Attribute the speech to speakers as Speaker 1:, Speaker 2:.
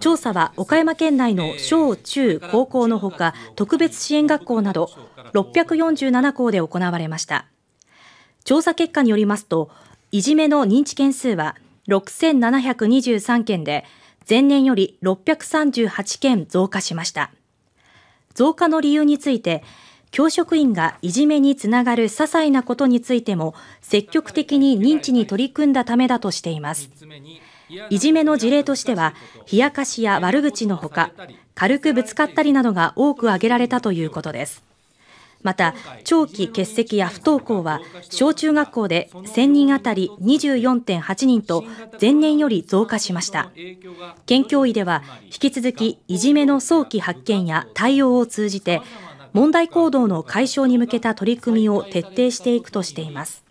Speaker 1: 調査は岡山県内の小中高校のほか特別支援学校など647校で行われました調査結果によりますといじめの認知件数は6723件で前年より638件増加しました増加の理由について教職員がいじめにつながる些細なことについても積極的に認知に取り組んだためだとしていますいじめの事例としては、冷やかしや悪口のほか、軽くぶつかったりなどが多く挙げられたということです。また、長期欠席や不登校は、小中学校で1000人当たり24.8人と、前年より増加しました。県教委では、引き続き、いじめの早期発見や対応を通じて、問題行動の解消に向けた取り組みを徹底していくとしています。